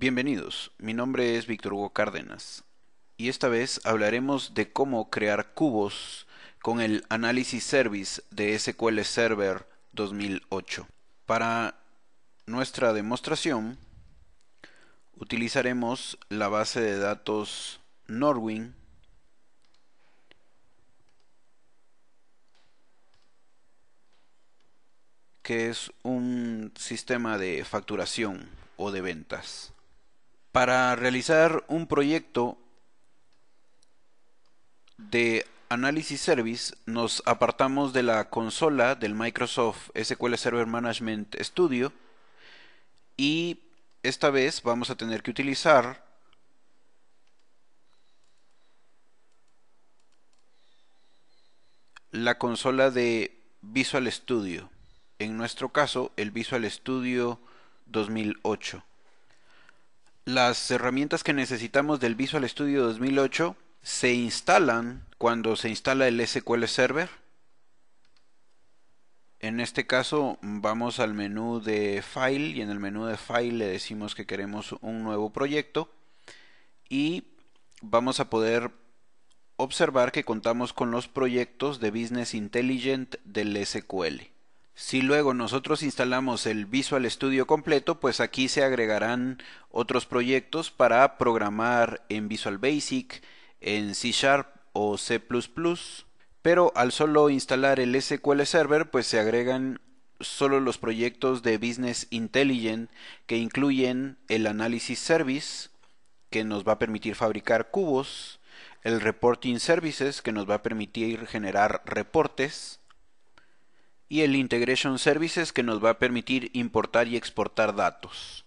Bienvenidos, mi nombre es Víctor Hugo Cárdenas y esta vez hablaremos de cómo crear cubos con el Analysis Service de SQL Server 2008. Para nuestra demostración utilizaremos la base de datos Norwin que es un sistema de facturación o de ventas para realizar un proyecto de análisis service nos apartamos de la consola del Microsoft SQL Server Management Studio y esta vez vamos a tener que utilizar la consola de Visual Studio, en nuestro caso el Visual Studio 2008 las herramientas que necesitamos del Visual Studio 2008 se instalan cuando se instala el SQL Server. En este caso vamos al menú de File y en el menú de File le decimos que queremos un nuevo proyecto y vamos a poder observar que contamos con los proyectos de Business Intelligent del SQL. Si luego nosotros instalamos el Visual Studio completo, pues aquí se agregarán otros proyectos para programar en Visual Basic, en C Sharp o C++, pero al solo instalar el SQL Server, pues se agregan solo los proyectos de Business Intelligent que incluyen el Analysis Service, que nos va a permitir fabricar cubos, el Reporting Services, que nos va a permitir generar reportes, y el Integration Services que nos va a permitir importar y exportar datos.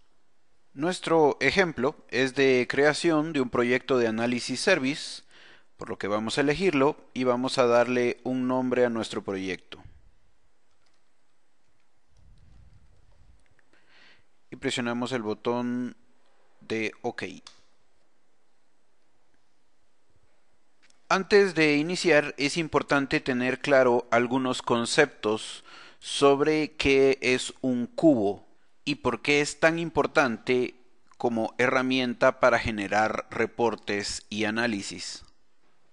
Nuestro ejemplo es de creación de un proyecto de análisis service, por lo que vamos a elegirlo y vamos a darle un nombre a nuestro proyecto. Y presionamos el botón de OK. Antes de iniciar es importante tener claro algunos conceptos sobre qué es un cubo y por qué es tan importante como herramienta para generar reportes y análisis.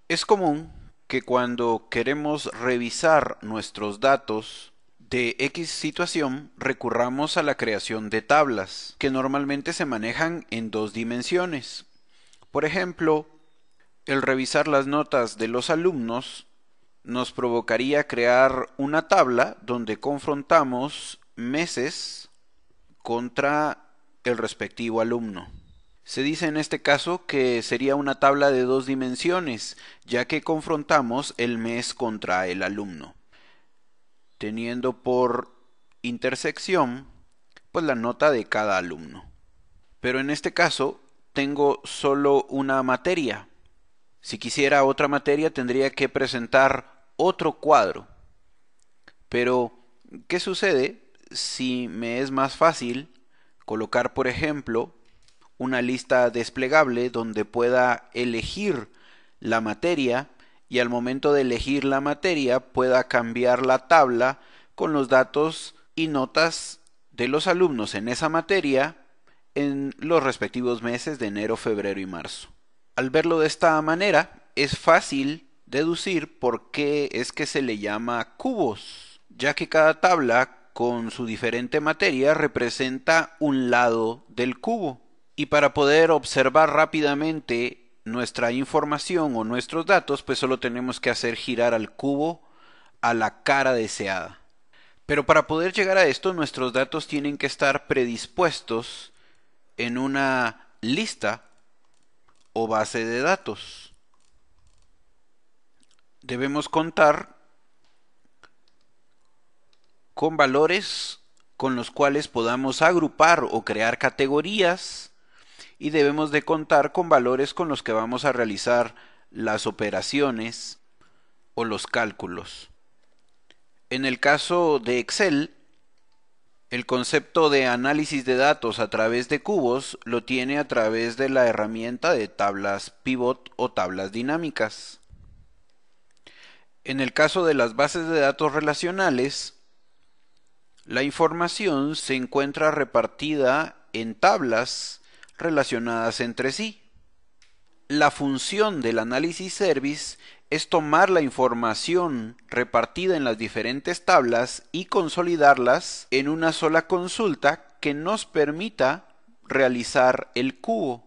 Es común que cuando queremos revisar nuestros datos de X situación recurramos a la creación de tablas que normalmente se manejan en dos dimensiones. Por ejemplo, el revisar las notas de los alumnos nos provocaría crear una tabla donde confrontamos meses contra el respectivo alumno. Se dice en este caso que sería una tabla de dos dimensiones, ya que confrontamos el mes contra el alumno, teniendo por intersección pues la nota de cada alumno. Pero en este caso tengo solo una materia, si quisiera otra materia tendría que presentar otro cuadro. Pero, ¿qué sucede si me es más fácil colocar, por ejemplo, una lista desplegable donde pueda elegir la materia y al momento de elegir la materia pueda cambiar la tabla con los datos y notas de los alumnos en esa materia en los respectivos meses de enero, febrero y marzo. Al verlo de esta manera, es fácil deducir por qué es que se le llama cubos, ya que cada tabla con su diferente materia representa un lado del cubo. Y para poder observar rápidamente nuestra información o nuestros datos, pues solo tenemos que hacer girar al cubo a la cara deseada. Pero para poder llegar a esto, nuestros datos tienen que estar predispuestos en una lista o base de datos. Debemos contar con valores con los cuales podamos agrupar o crear categorías y debemos de contar con valores con los que vamos a realizar las operaciones o los cálculos. En el caso de Excel, el concepto de análisis de datos a través de cubos lo tiene a través de la herramienta de tablas pivot o tablas dinámicas. En el caso de las bases de datos relacionales, la información se encuentra repartida en tablas relacionadas entre sí. La función del análisis service es tomar la información repartida en las diferentes tablas y consolidarlas en una sola consulta que nos permita realizar el cubo.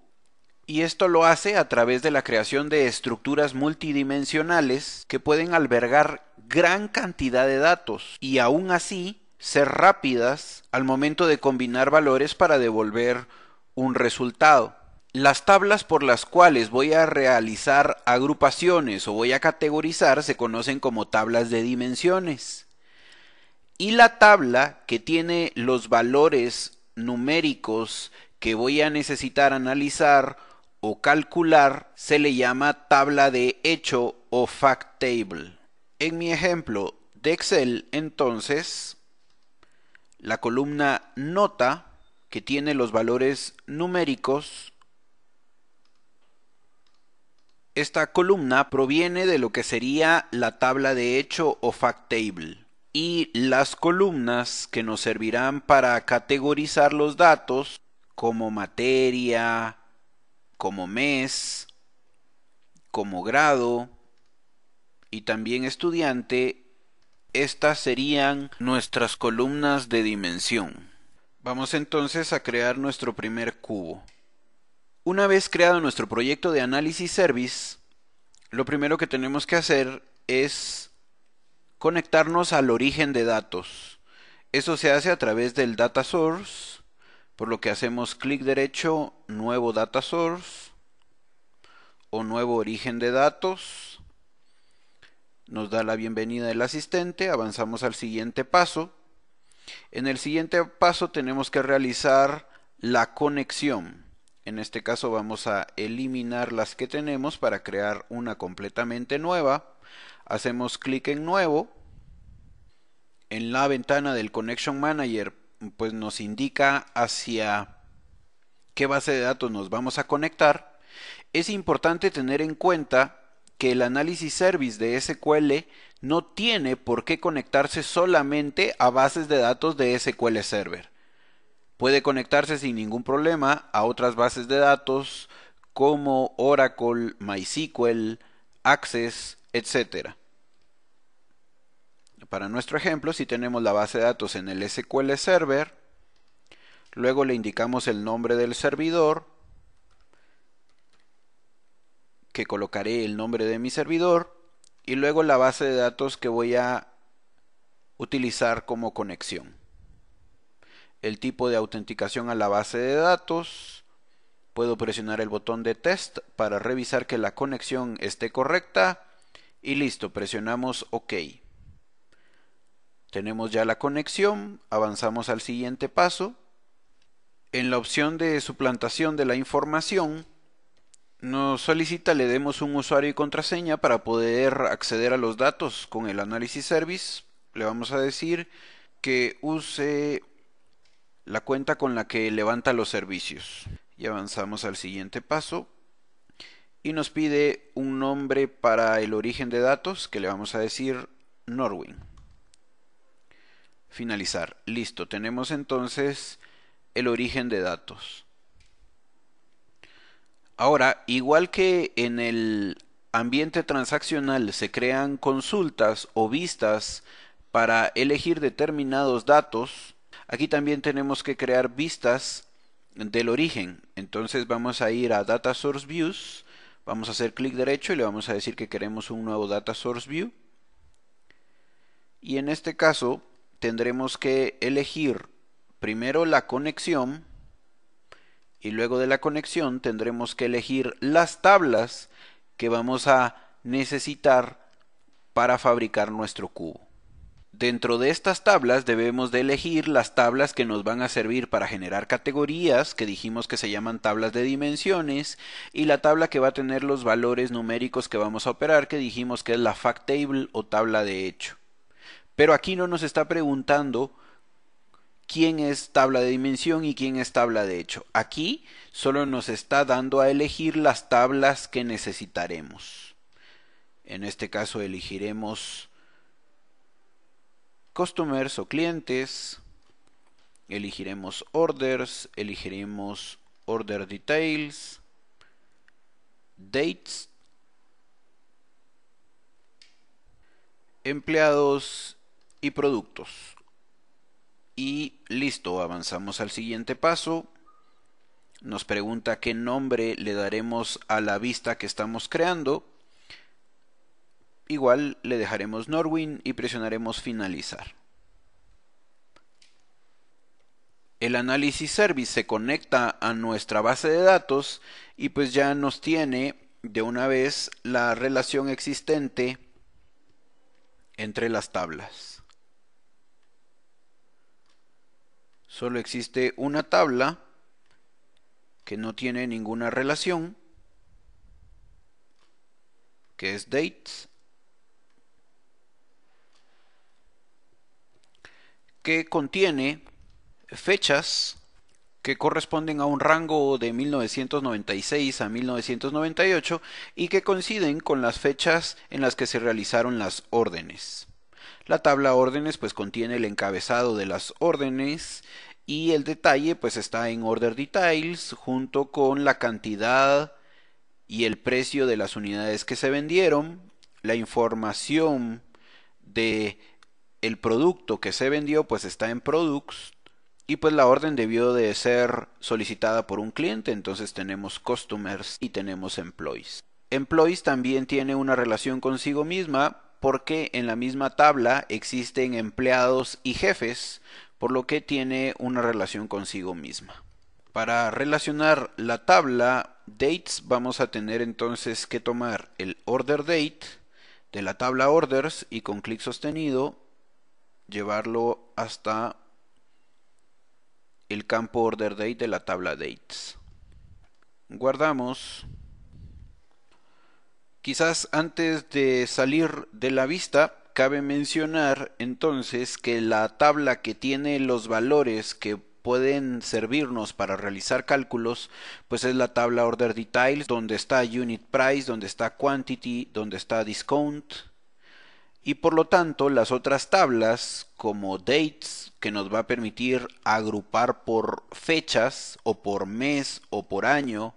Y esto lo hace a través de la creación de estructuras multidimensionales que pueden albergar gran cantidad de datos y aún así ser rápidas al momento de combinar valores para devolver un resultado. Las tablas por las cuales voy a realizar agrupaciones o voy a categorizar se conocen como tablas de dimensiones. Y la tabla que tiene los valores numéricos que voy a necesitar analizar o calcular se le llama tabla de hecho o fact table. En mi ejemplo de Excel, entonces, la columna nota que tiene los valores numéricos Esta columna proviene de lo que sería la tabla de hecho o fact table y las columnas que nos servirán para categorizar los datos como materia, como mes, como grado y también estudiante, estas serían nuestras columnas de dimensión. Vamos entonces a crear nuestro primer cubo. Una vez creado nuestro proyecto de análisis service, lo primero que tenemos que hacer es conectarnos al origen de datos. Eso se hace a través del data source, por lo que hacemos clic derecho, nuevo data source o nuevo origen de datos. Nos da la bienvenida el asistente, avanzamos al siguiente paso. En el siguiente paso tenemos que realizar la conexión. En este caso vamos a eliminar las que tenemos para crear una completamente nueva. Hacemos clic en nuevo. En la ventana del Connection Manager pues nos indica hacia qué base de datos nos vamos a conectar. Es importante tener en cuenta que el análisis service de SQL no tiene por qué conectarse solamente a bases de datos de SQL Server. Puede conectarse sin ningún problema a otras bases de datos como Oracle, MySQL, Access, etc. Para nuestro ejemplo, si tenemos la base de datos en el SQL Server, luego le indicamos el nombre del servidor, que colocaré el nombre de mi servidor, y luego la base de datos que voy a utilizar como conexión el tipo de autenticación a la base de datos. Puedo presionar el botón de test para revisar que la conexión esté correcta. Y listo, presionamos OK. Tenemos ya la conexión, avanzamos al siguiente paso. En la opción de suplantación de la información, nos solicita le demos un usuario y contraseña para poder acceder a los datos con el análisis service. Le vamos a decir que use la cuenta con la que levanta los servicios. Y avanzamos al siguiente paso. Y nos pide un nombre para el origen de datos que le vamos a decir Norwin. Finalizar. Listo, tenemos entonces el origen de datos. Ahora, igual que en el ambiente transaccional se crean consultas o vistas para elegir determinados datos, Aquí también tenemos que crear vistas del origen. Entonces vamos a ir a Data Source Views. Vamos a hacer clic derecho y le vamos a decir que queremos un nuevo Data Source View. Y en este caso tendremos que elegir primero la conexión y luego de la conexión tendremos que elegir las tablas que vamos a necesitar para fabricar nuestro cubo. Dentro de estas tablas debemos de elegir las tablas que nos van a servir para generar categorías, que dijimos que se llaman tablas de dimensiones, y la tabla que va a tener los valores numéricos que vamos a operar, que dijimos que es la fact table o tabla de hecho. Pero aquí no nos está preguntando quién es tabla de dimensión y quién es tabla de hecho. Aquí solo nos está dando a elegir las tablas que necesitaremos. En este caso elegiremos customers o clientes, elegiremos orders, elegiremos order details, dates, empleados y productos. Y listo, avanzamos al siguiente paso. Nos pregunta qué nombre le daremos a la vista que estamos creando. Igual le dejaremos Norwin y presionaremos finalizar. El análisis service se conecta a nuestra base de datos y pues ya nos tiene de una vez la relación existente entre las tablas. Solo existe una tabla que no tiene ninguna relación, que es dates, que contiene fechas que corresponden a un rango de 1996 a 1998 y que coinciden con las fechas en las que se realizaron las órdenes. La tabla órdenes pues contiene el encabezado de las órdenes y el detalle pues está en order details junto con la cantidad y el precio de las unidades que se vendieron, la información de el producto que se vendió pues está en products y pues la orden debió de ser solicitada por un cliente, entonces tenemos customers y tenemos employees. Employees también tiene una relación consigo misma porque en la misma tabla existen empleados y jefes, por lo que tiene una relación consigo misma. Para relacionar la tabla dates vamos a tener entonces que tomar el order date de la tabla orders y con clic sostenido llevarlo hasta el campo order date de la tabla dates. Guardamos. Quizás antes de salir de la vista, cabe mencionar entonces que la tabla que tiene los valores que pueden servirnos para realizar cálculos, pues es la tabla order details, donde está unit price, donde está quantity, donde está discount, y por lo tanto las otras tablas como dates que nos va a permitir agrupar por fechas o por mes o por año,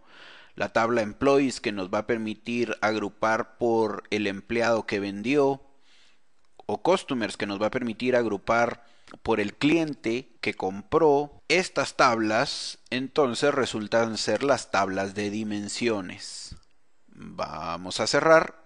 la tabla employees que nos va a permitir agrupar por el empleado que vendió o customers que nos va a permitir agrupar por el cliente que compró, estas tablas entonces resultan ser las tablas de dimensiones. Vamos a cerrar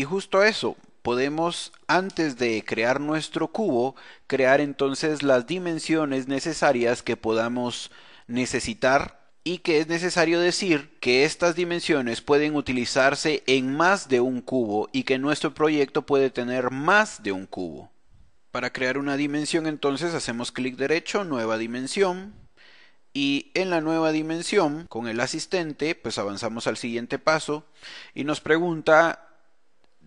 y justo eso, podemos antes de crear nuestro cubo, crear entonces las dimensiones necesarias que podamos necesitar y que es necesario decir que estas dimensiones pueden utilizarse en más de un cubo y que nuestro proyecto puede tener más de un cubo. Para crear una dimensión entonces hacemos clic derecho, nueva dimensión y en la nueva dimensión con el asistente pues avanzamos al siguiente paso y nos pregunta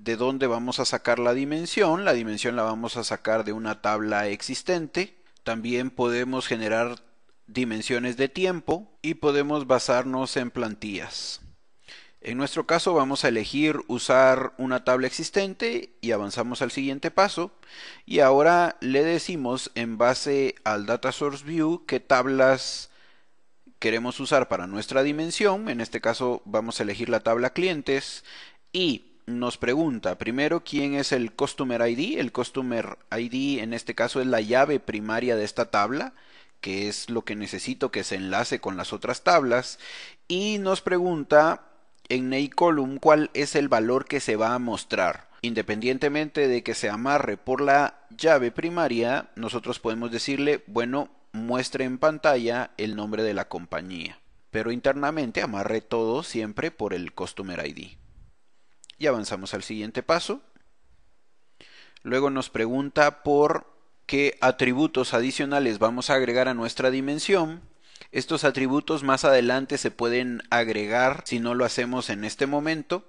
de dónde vamos a sacar la dimensión. La dimensión la vamos a sacar de una tabla existente. También podemos generar dimensiones de tiempo y podemos basarnos en plantillas. En nuestro caso vamos a elegir usar una tabla existente y avanzamos al siguiente paso y ahora le decimos en base al data source view qué tablas queremos usar para nuestra dimensión, en este caso vamos a elegir la tabla clientes y nos pregunta primero quién es el Customer ID. El Customer ID en este caso es la llave primaria de esta tabla, que es lo que necesito que se enlace con las otras tablas. Y nos pregunta en Column cuál es el valor que se va a mostrar. Independientemente de que se amarre por la llave primaria, nosotros podemos decirle, bueno, muestre en pantalla el nombre de la compañía. Pero internamente amarre todo siempre por el Customer ID y avanzamos al siguiente paso. Luego nos pregunta por qué atributos adicionales vamos a agregar a nuestra dimensión. Estos atributos más adelante se pueden agregar si no lo hacemos en este momento.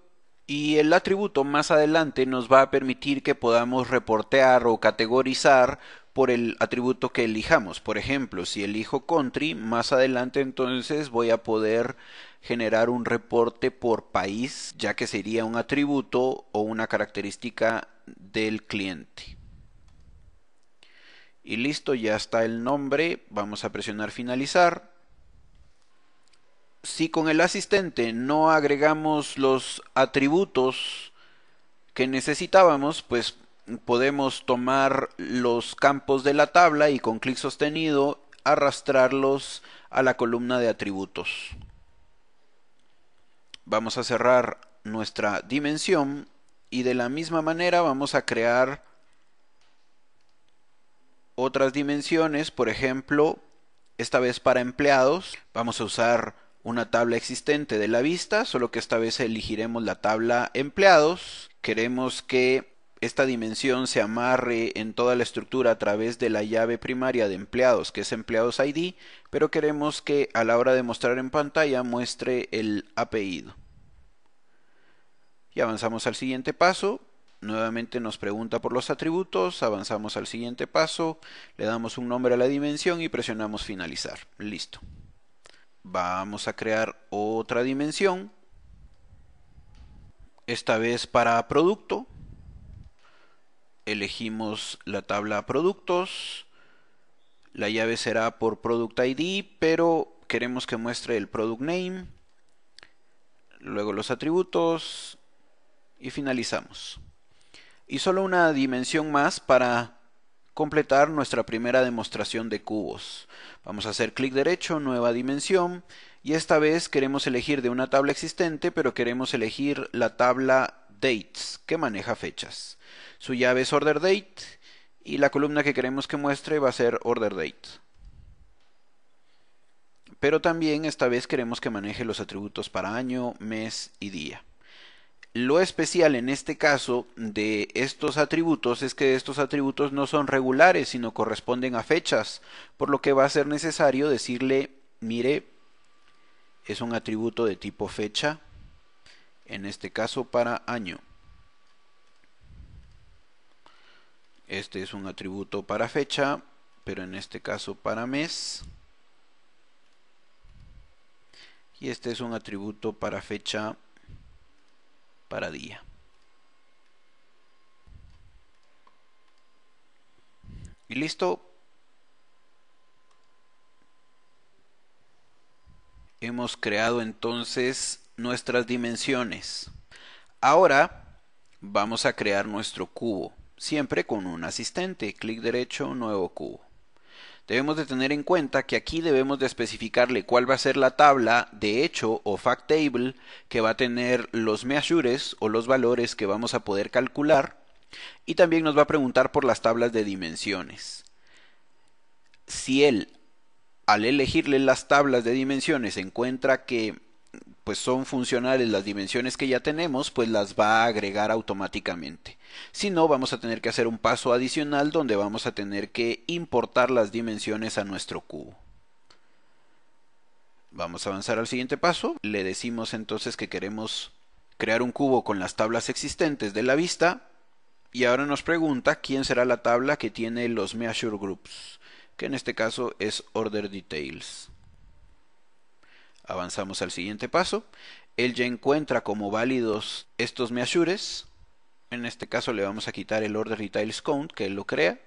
Y el atributo más adelante nos va a permitir que podamos reportear o categorizar por el atributo que elijamos. Por ejemplo, si elijo country, más adelante entonces voy a poder generar un reporte por país, ya que sería un atributo o una característica del cliente. Y listo, ya está el nombre. Vamos a presionar finalizar. Si con el asistente no agregamos los atributos que necesitábamos, pues podemos tomar los campos de la tabla y con clic sostenido arrastrarlos a la columna de atributos. Vamos a cerrar nuestra dimensión y de la misma manera vamos a crear otras dimensiones, por ejemplo, esta vez para empleados, vamos a usar una tabla existente de la vista, solo que esta vez elegiremos la tabla empleados. Queremos que esta dimensión se amarre en toda la estructura a través de la llave primaria de empleados, que es empleados ID, pero queremos que a la hora de mostrar en pantalla muestre el apellido. Y avanzamos al siguiente paso. Nuevamente nos pregunta por los atributos, avanzamos al siguiente paso, le damos un nombre a la dimensión y presionamos finalizar. Listo. Vamos a crear otra dimensión, esta vez para producto elegimos la tabla productos. La llave será por product ID, pero queremos que muestre el product name. Luego los atributos y finalizamos. Y solo una dimensión más para completar nuestra primera demostración de cubos. Vamos a hacer clic derecho, nueva dimensión, y esta vez queremos elegir de una tabla existente, pero queremos elegir la tabla dates, que maneja fechas. Su llave es order date y la columna que queremos que muestre va a ser order date. Pero también esta vez queremos que maneje los atributos para año, mes y día. Lo especial en este caso de estos atributos es que estos atributos no son regulares, sino corresponden a fechas, por lo que va a ser necesario decirle, mire, es un atributo de tipo fecha, en este caso para año. Este es un atributo para fecha, pero en este caso para mes. Y este es un atributo para fecha para día. Y listo. Hemos creado entonces nuestras dimensiones. Ahora vamos a crear nuestro cubo, siempre con un asistente, clic derecho, nuevo cubo. Debemos de tener en cuenta que aquí debemos de especificarle cuál va a ser la tabla de hecho o fact table que va a tener los measures o los valores que vamos a poder calcular y también nos va a preguntar por las tablas de dimensiones. Si él al elegirle las tablas de dimensiones encuentra que pues son funcionales las dimensiones que ya tenemos, pues las va a agregar automáticamente. Si no, vamos a tener que hacer un paso adicional donde vamos a tener que importar las dimensiones a nuestro cubo. Vamos a avanzar al siguiente paso. Le decimos entonces que queremos crear un cubo con las tablas existentes de la vista. Y ahora nos pregunta quién será la tabla que tiene los measure groups, que en este caso es order details. Avanzamos al siguiente paso. Él ya encuentra como válidos estos measures. En este caso le vamos a quitar el order retails count que él lo crea.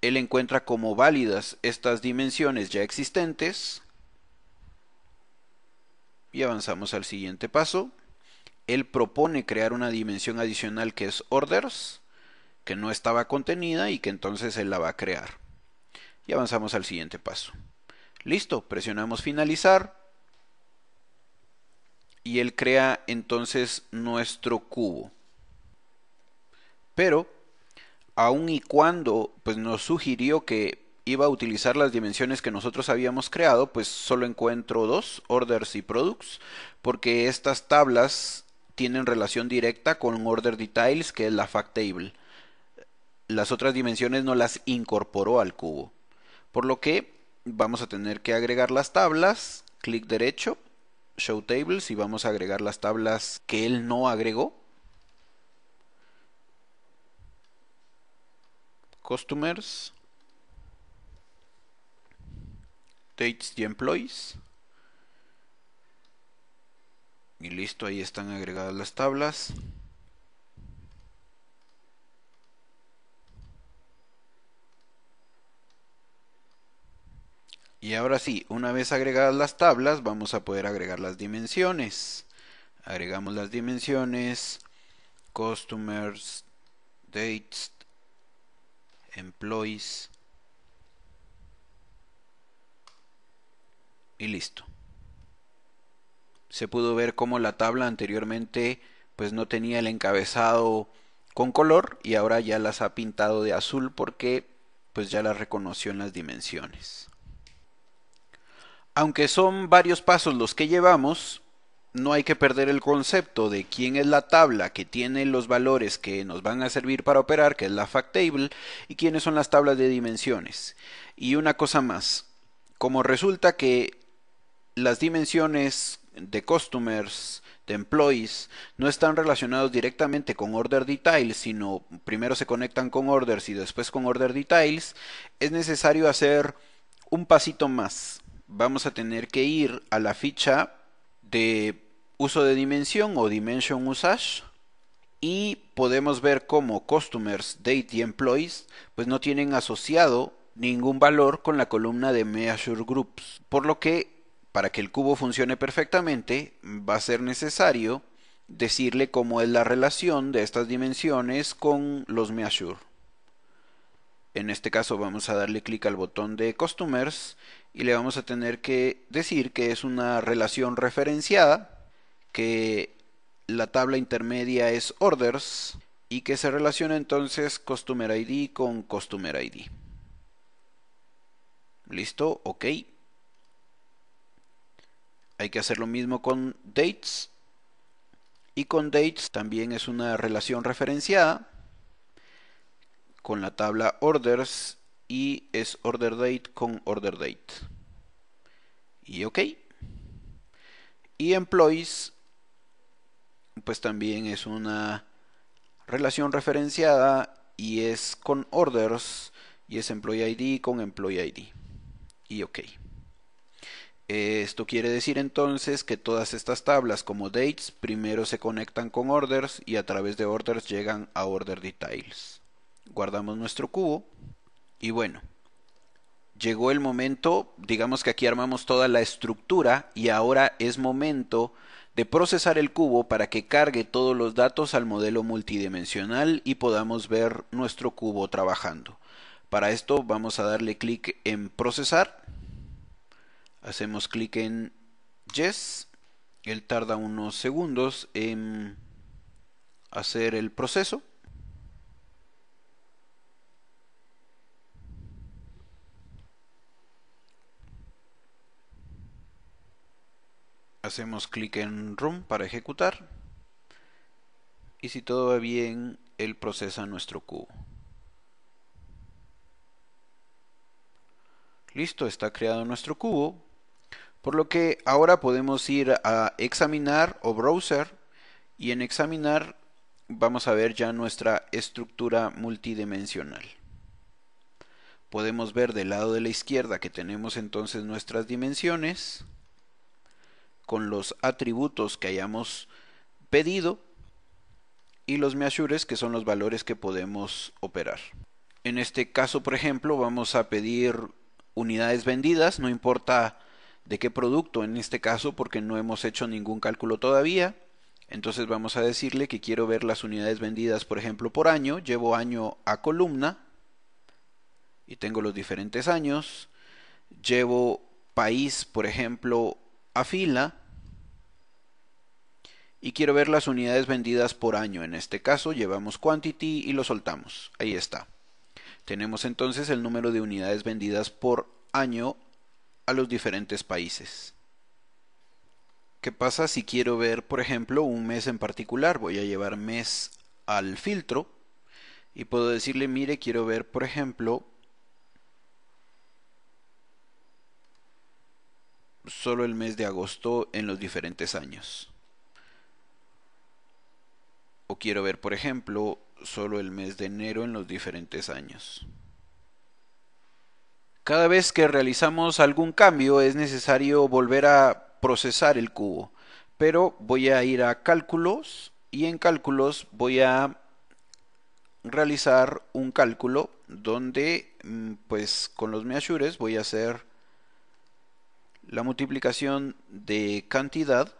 Él encuentra como válidas estas dimensiones ya existentes. Y avanzamos al siguiente paso. Él propone crear una dimensión adicional que es orders, que no estaba contenida y que entonces él la va a crear. Y avanzamos al siguiente paso. Listo, presionamos finalizar y él crea entonces nuestro cubo. Pero, aun y cuando pues, nos sugirió que iba a utilizar las dimensiones que nosotros habíamos creado, pues solo encuentro dos, orders y products, porque estas tablas tienen relación directa con order details, que es la fact table. Las otras dimensiones no las incorporó al cubo. Por lo que vamos a tener que agregar las tablas, clic derecho, show tables y vamos a agregar las tablas que él no agregó. Customers. Dates y employees. Y listo, ahí están agregadas las tablas. Y ahora sí, una vez agregadas las tablas, vamos a poder agregar las dimensiones. Agregamos las dimensiones, customers, dates, employees. Y listo. Se pudo ver cómo la tabla anteriormente pues no tenía el encabezado con color y ahora ya las ha pintado de azul porque pues ya las reconoció en las dimensiones. Aunque son varios pasos los que llevamos, no hay que perder el concepto de quién es la tabla que tiene los valores que nos van a servir para operar, que es la fact table, y quiénes son las tablas de dimensiones. Y una cosa más, como resulta que las dimensiones de customers, de employees, no están relacionados directamente con order details, sino primero se conectan con orders y después con order details, es necesario hacer un pasito más, vamos a tener que ir a la ficha de uso de dimensión o dimension usage y podemos ver como customers, date y employees pues no tienen asociado ningún valor con la columna de measure groups, por lo que para que el cubo funcione perfectamente va a ser necesario decirle cómo es la relación de estas dimensiones con los measure. En este caso vamos a darle clic al botón de Customers y le vamos a tener que decir que es una relación referenciada, que la tabla intermedia es Orders y que se relaciona entonces Customer ID con Customer ID. Listo, ok. Hay que hacer lo mismo con Dates. Y con Dates también es una relación referenciada con la tabla orders y es order date con order date. Y ok. Y employees, pues también es una relación referenciada y es con orders y es employee ID con employee ID. Y ok. Esto quiere decir entonces que todas estas tablas como dates primero se conectan con orders y a través de orders llegan a order details guardamos nuestro cubo y bueno, llegó el momento, digamos que aquí armamos toda la estructura y ahora es momento de procesar el cubo para que cargue todos los datos al modelo multidimensional y podamos ver nuestro cubo trabajando. Para esto vamos a darle clic en procesar, hacemos clic en yes, él tarda unos segundos en hacer el proceso Hacemos clic en Room para ejecutar. Y si todo va bien, él procesa nuestro cubo. Listo, está creado nuestro cubo. Por lo que ahora podemos ir a examinar o browser y en examinar vamos a ver ya nuestra estructura multidimensional. Podemos ver del lado de la izquierda que tenemos entonces nuestras dimensiones con los atributos que hayamos pedido y los measures que son los valores que podemos operar. En este caso, por ejemplo, vamos a pedir unidades vendidas, no importa de qué producto en este caso porque no hemos hecho ningún cálculo todavía. Entonces vamos a decirle que quiero ver las unidades vendidas, por ejemplo, por año. Llevo año a columna y tengo los diferentes años. Llevo país, por ejemplo, a fila y quiero ver las unidades vendidas por año. En este caso llevamos quantity y lo soltamos. Ahí está. Tenemos entonces el número de unidades vendidas por año a los diferentes países. ¿Qué pasa si quiero ver, por ejemplo, un mes en particular? Voy a llevar mes al filtro y puedo decirle, mire, quiero ver, por ejemplo, solo el mes de agosto en los diferentes años. O quiero ver, por ejemplo, solo el mes de enero en los diferentes años. Cada vez que realizamos algún cambio es necesario volver a procesar el cubo, pero voy a ir a cálculos y en cálculos voy a realizar un cálculo donde mm, pues con los measures voy a hacer la multiplicación de cantidad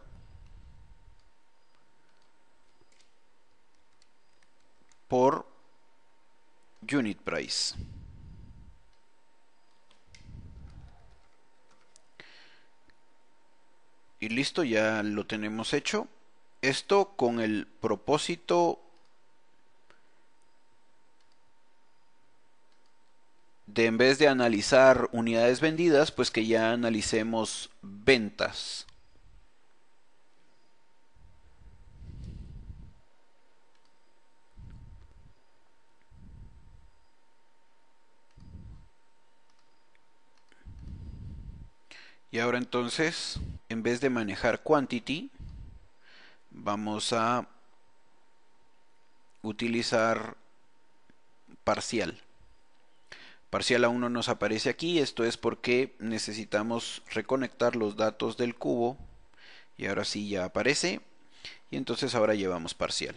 por unit price. Y listo, ya lo tenemos hecho. Esto con el propósito de en vez de analizar unidades vendidas, pues que ya analicemos ventas. Y ahora entonces, en vez de manejar quantity, vamos a utilizar parcial. Parcial a 1 nos aparece aquí, esto es porque necesitamos reconectar los datos del cubo y ahora sí ya aparece y entonces ahora llevamos parcial.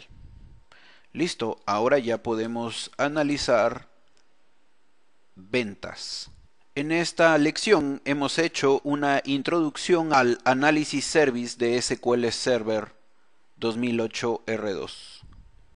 Listo, ahora ya podemos analizar ventas. En esta lección hemos hecho una introducción al análisis service de SQL Server 2008 R2.